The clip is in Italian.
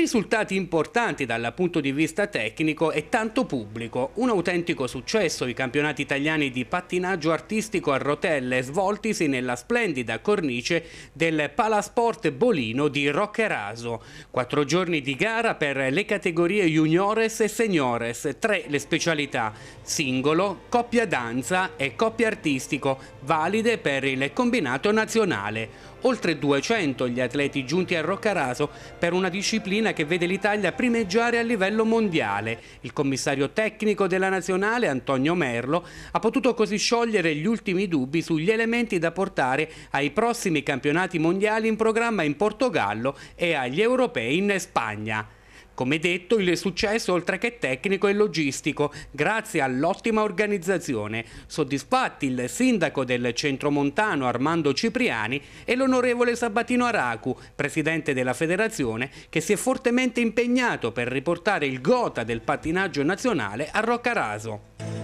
Risultati importanti dal punto di vista tecnico e tanto pubblico, un autentico successo i campionati italiani di pattinaggio artistico a rotelle svoltisi nella splendida cornice del Palasport Bolino di Roccheraso. Quattro giorni di gara per le categorie juniores e seniores, tre le specialità, singolo, coppia danza e coppia artistico, valide per il combinato nazionale. Oltre 200 gli atleti giunti a Roccaraso per una disciplina che vede l'Italia primeggiare a livello mondiale. Il commissario tecnico della nazionale, Antonio Merlo, ha potuto così sciogliere gli ultimi dubbi sugli elementi da portare ai prossimi campionati mondiali in programma in Portogallo e agli europei in Spagna. Come detto, il successo oltre che tecnico è logistico, grazie all'ottima organizzazione. Soddisfatti il sindaco del centromontano Armando Cipriani e l'onorevole Sabatino Aracu, presidente della federazione, che si è fortemente impegnato per riportare il gota del pattinaggio nazionale a Roccaraso.